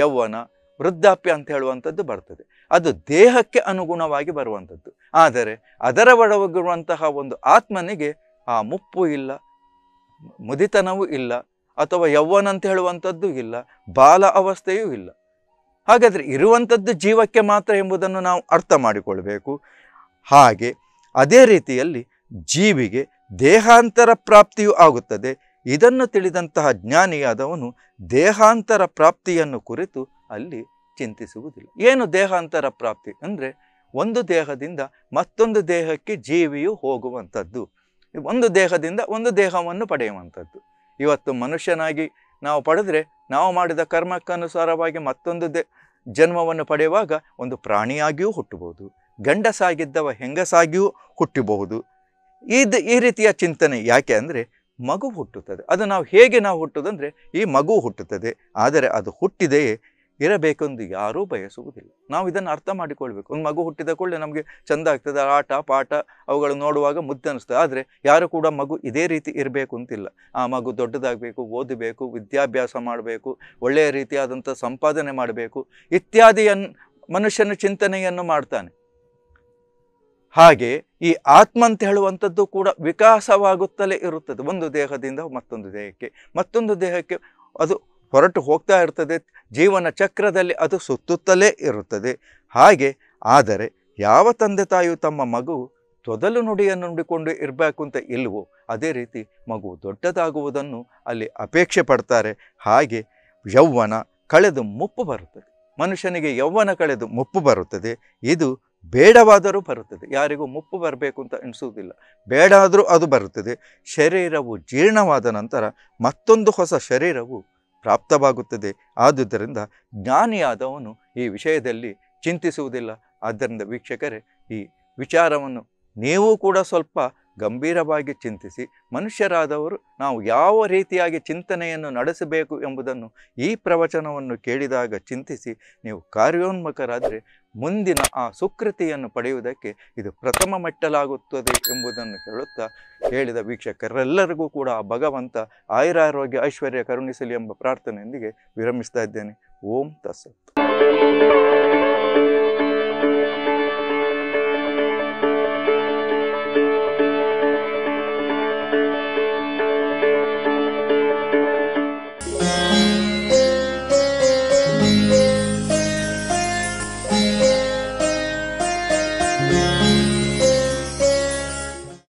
ಯೌವನ ವೃದ್ಧಾಪ್ಯ ಅಂತ ಹೇಳುವಂಥದ್ದು ಬರ್ತದೆ ಅದು ದೇಹಕ್ಕೆ ಅನುಗುಣವಾಗಿ ಬರುವಂಥದ್ದು ಆದರೆ ಅದರ ಒಳಗಿರುವಂತಹ ಒಂದು ಆತ್ಮನಿಗೆ ಆ ಮುಪ್ಪು ಇಲ್ಲ ಮುದಿತನವೂ ಇಲ್ಲ ಅಥವಾ ಯೌವನ ಅಂತ ಹೇಳುವಂಥದ್ದು ಇಲ್ಲ ಬಾಲ ಅವಸ್ಥೆಯೂ ಇಲ್ಲ ಹಾಗಾದರೆ ಇರುವಂಥದ್ದು ಜೀವಕ್ಕೆ ಮಾತ್ರ ಎಂಬುದನ್ನು ನಾವು ಅರ್ಥ ಮಾಡಿಕೊಳ್ಬೇಕು ಹಾಗೆ ಅದೇ ರೀತಿಯಲ್ಲಿ ಜೀವಿಗೆ ದೇಹಾಂತರ ಪ್ರಾಪ್ತಿಯೂ ಆಗುತ್ತದೆ ಇದನ್ನು ತಿಳಿದಂತಹ ಜ್ಞಾನಿಯಾದವನು ದೇಹಾಂತರ ಪ್ರಾಪ್ತಿಯನ್ನು ಕುರಿತು ಅಲ್ಲಿ ಚಿಂತಿಸುವುದಿಲ್ಲ ಏನು ದೇಹಾಂತರ ಪ್ರಾಪ್ತಿ ಅಂದರೆ ಒಂದು ದೇಹದಿಂದ ಮತ್ತೊಂದು ದೇಹಕ್ಕೆ ಜೀವಿಯು ಹೋಗುವಂಥದ್ದು ಒಂದು ದೇಹದಿಂದ ಒಂದು ದೇಹವನ್ನು ಪಡೆಯುವಂಥದ್ದು ಇವತ್ತು ಮನುಷ್ಯನಾಗಿ ನಾವು ಪಡೆದರೆ ನಾವು ಮಾಡಿದ ಕರ್ಮಕ್ಕನುಸಾರವಾಗಿ ಮತ್ತೊಂದು ದೇ ಜನ್ಮವನ್ನು ಪಡೆಯುವಾಗ ಒಂದು ಪ್ರಾಣಿಯಾಗಿಯೂ ಹುಟ್ಟಬಹುದು ಗಂಡಸಾಗಿದ್ದವ ಹೆಂಗಸಾಗಿಯೂ ಹುಟ್ಟಬಹುದು ಇದು ಈ ರೀತಿಯ ಚಿಂತನೆ ಯಾಕೆ ಅಂದರೆ ಮಗು ಹುಟ್ಟುತ್ತದೆ ಅದು ನಾವು ಹೇಗೆ ನಾವು ಹುಟ್ಟುದಂದರೆ ಈ ಮಗು ಹುಟ್ಟುತ್ತದೆ ಆದರೆ ಅದು ಹುಟ್ಟಿದೆಯೇ ಇರಬೇಕೆಂದು ಯಾರೂ ಬಯಸುವುದಿಲ್ಲ ನಾವು ಇದನ್ನು ಅರ್ಥ ಮಾಡಿಕೊಳ್ಬೇಕು ಒಂದು ಮಗು ಹುಟ್ಟಿದ ಕೂಡಲೇ ನಮಗೆ ಚಂದ ಆಗ್ತದೆ ಆಟ ಪಾಠ ಅವುಗಳನ್ನು ನೋಡುವಾಗ ಮುದ್ದೆ ಅನ್ನಿಸ್ತದೆ ಆದರೆ ಯಾರು ಕೂಡ ಮಗು ಇದೇ ರೀತಿ ಇರಬೇಕು ಅಂತಿಲ್ಲ ಆ ಮಗು ದೊಡ್ಡದಾಗಬೇಕು ಓದಬೇಕು ವಿದ್ಯಾಭ್ಯಾಸ ಮಾಡಬೇಕು ಒಳ್ಳೆಯ ರೀತಿಯಾದಂಥ ಸಂಪಾದನೆ ಮಾಡಬೇಕು ಇತ್ಯಾದಿಯನ್ನು ಮನುಷ್ಯನ ಚಿಂತನೆಯನ್ನು ಮಾಡ್ತಾನೆ ಹಾಗೆ ಈ ಆತ್ಮ ಅಂತ ಹೇಳುವಂಥದ್ದು ಕೂಡ ವಿಕಾಸವಾಗುತ್ತಲೇ ಇರುತ್ತದೆ ಒಂದು ದೇಹದಿಂದ ಮತ್ತೊಂದು ದೇಹಕ್ಕೆ ಮತ್ತೊಂದು ದೇಹಕ್ಕೆ ಅದು ಹೊರಟು ಹೋಗ್ತಾ ಇರ್ತದೆ ಜೀವನ ಚಕ್ರದಲ್ಲಿ ಅದು ಸುತ್ತುತ್ತಲೇ ಇರುತ್ತದೆ ಹಾಗೆ ಆದರೆ ಯಾವ ತಂದೆ ತಾಯಿಯು ತಮ್ಮ ಮಗು ತೊದಲು ನುಡಿಯನ್ನು ನುಡಿಕೊಂಡು ಇರಬೇಕು ಅಂತ ಇಲ್ವೋ ಅದೇ ರೀತಿ ಮಗು ದೊಡ್ಡದಾಗುವುದನ್ನು ಅಲ್ಲಿ ಅಪೇಕ್ಷೆ ಪಡ್ತಾರೆ ಹಾಗೆ ಯೌವನ ಕಳೆದು ಮುಪ್ಪು ಬರುತ್ತದೆ ಮನುಷ್ಯನಿಗೆ ಯೌವನ ಕಳೆದು ಮುಪ್ಪು ಬರುತ್ತದೆ ಇದು ಬೇಡವಾದರೂ ಬರುತ್ತದೆ ಯಾರಿಗೂ ಮುಪ್ಪು ಬರಬೇಕು ಅಂತ ಎಣಿಸುವುದಿಲ್ಲ ಬೇಡಾದರೂ ಅದು ಬರುತ್ತದೆ ಶರೀರವು ಜೀರ್ಣವಾದ ನಂತರ ಮತ್ತೊಂದು ಹೊಸ ಶರೀರವು ಪ್ರಾಪ್ತವಾಗುತ್ತದೆ ಆದುದರಿಂದ ಜ್ಞಾನಿಯಾದವನು ಈ ವಿಷಯದಲ್ಲಿ ಚಿಂತಿಸುವುದಿಲ್ಲ ಆದ್ದರಿಂದ ವೀಕ್ಷಕರೇ ಈ ವಿಚಾರವನ್ನು ನೀವು ಕೂಡ ಸ್ವಲ್ಪ ಗಂಭೀರವಾಗಿ ಚಿಂತಿಸಿ ಮನುಷ್ಯರಾದವರು ನಾವು ಯಾವ ರೀತಿಯಾಗಿ ಚಿಂತನೆಯನ್ನು ನಡೆಸಬೇಕು ಎಂಬುದನ್ನು ಈ ಪ್ರವಚನವನ್ನು ಕೇಳಿದಾಗ ಚಿಂತಿಸಿ ನೀವು ಕಾರ್ಯೋನ್ಮುಖರಾದರೆ ಮುಂದಿನ ಆ ಸುಕೃತಿಯನ್ನು ಪಡೆಯುವುದಕ್ಕೆ ಇದು ಪ್ರಥಮ ಮೆಟ್ಟಲಾಗುತ್ತದೆ ಎಂಬುದನ್ನು ಹೇಳುತ್ತಾ ಹೇಳಿದ ವೀಕ್ಷಕರೆಲ್ಲರಿಗೂ ಕೂಡ ಆ ಭಗವಂತ ಆಯುರಾರೋಗ್ಯ ಐಶ್ವರ್ಯ ಕರುಣಿಸಲಿ ಎಂಬ ಪ್ರಾರ್ಥನೆಯೊಂದಿಗೆ ವಿರಮಿಸ್ತಾ ಇದ್ದೇನೆ ಓಂ ತಸತ್